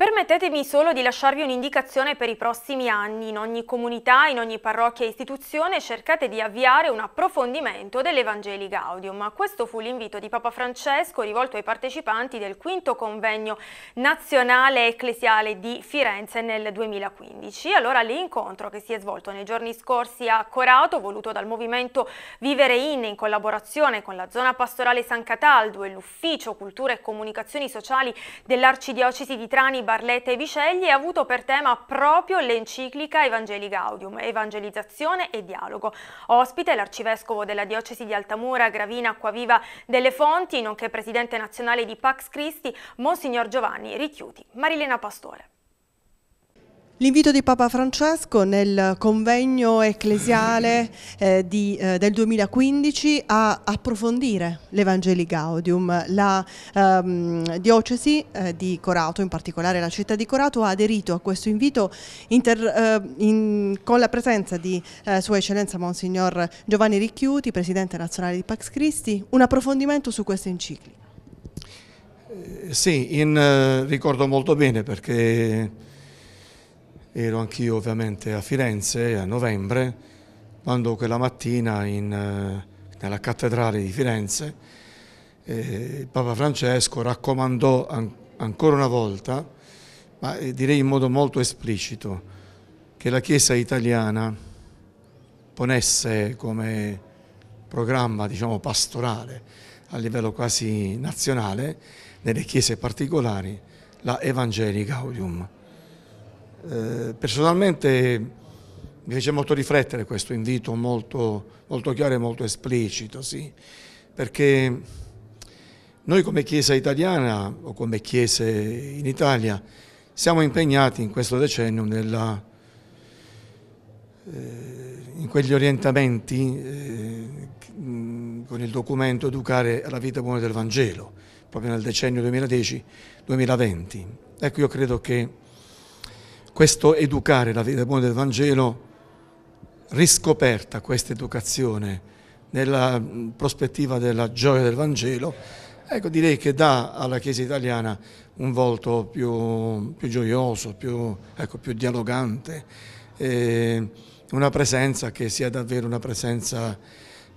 Permettetemi solo di lasciarvi un'indicazione per i prossimi anni. In ogni comunità, in ogni parrocchia e istituzione cercate di avviare un approfondimento dell'Evangeli Gaudium. Questo fu l'invito di Papa Francesco rivolto ai partecipanti del quinto convegno nazionale ecclesiale di Firenze nel 2015. Allora l'incontro che si è svolto nei giorni scorsi a Corato, voluto dal movimento Vivere In in collaborazione con la zona pastorale San Cataldo e l'Ufficio Cultura e Comunicazioni Sociali dell'Arcidiocesi di Trani Barletta e Vicelli ha avuto per tema proprio l'enciclica Evangeli Gaudium, Evangelizzazione e Dialogo. Ospite l'arcivescovo della diocesi di Altamura, Gravina Acquaviva delle Fonti, nonché presidente nazionale di Pax Christi, Monsignor Giovanni Ricchiuti. Marilena Pastore. L'invito di Papa Francesco nel convegno ecclesiale eh, di, eh, del 2015 a approfondire l'Evangeli Gaudium. La ehm, diocesi eh, di Corato, in particolare la città di Corato, ha aderito a questo invito inter, eh, in, con la presenza di eh, Sua Eccellenza Monsignor Giovanni Ricchiuti, Presidente nazionale di Pax Christi, un approfondimento su questa enciclica. Eh, sì, in, ricordo molto bene perché ero anch'io ovviamente a Firenze a novembre, quando quella mattina in, eh, nella cattedrale di Firenze eh, Papa Francesco raccomandò an ancora una volta, ma eh, direi in modo molto esplicito, che la Chiesa italiana ponesse come programma diciamo, pastorale a livello quasi nazionale, nelle chiese particolari, la Evangelica Audium. Eh, personalmente mi fece molto riflettere questo invito molto, molto chiaro e molto esplicito, sì, perché noi come Chiesa italiana o come Chiese in Italia siamo impegnati in questo decennio nella, eh, in quegli orientamenti eh, con il documento Educare alla vita buona del Vangelo, proprio nel decennio 2010-2020. Ecco, io credo che questo educare la vita buona del Vangelo, riscoperta questa educazione nella mm, prospettiva della gioia del Vangelo, ecco direi che dà alla Chiesa italiana un volto più, più gioioso, più, ecco, più dialogante, eh, una presenza che sia davvero una presenza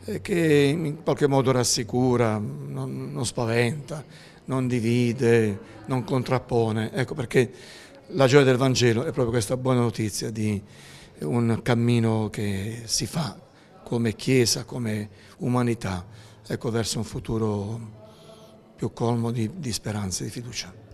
eh, che in qualche modo rassicura, non, non spaventa, non divide, non contrappone, ecco perché la gioia del Vangelo è proprio questa buona notizia di un cammino che si fa come Chiesa, come umanità, ecco, verso un futuro più colmo di, di speranza e di fiducia.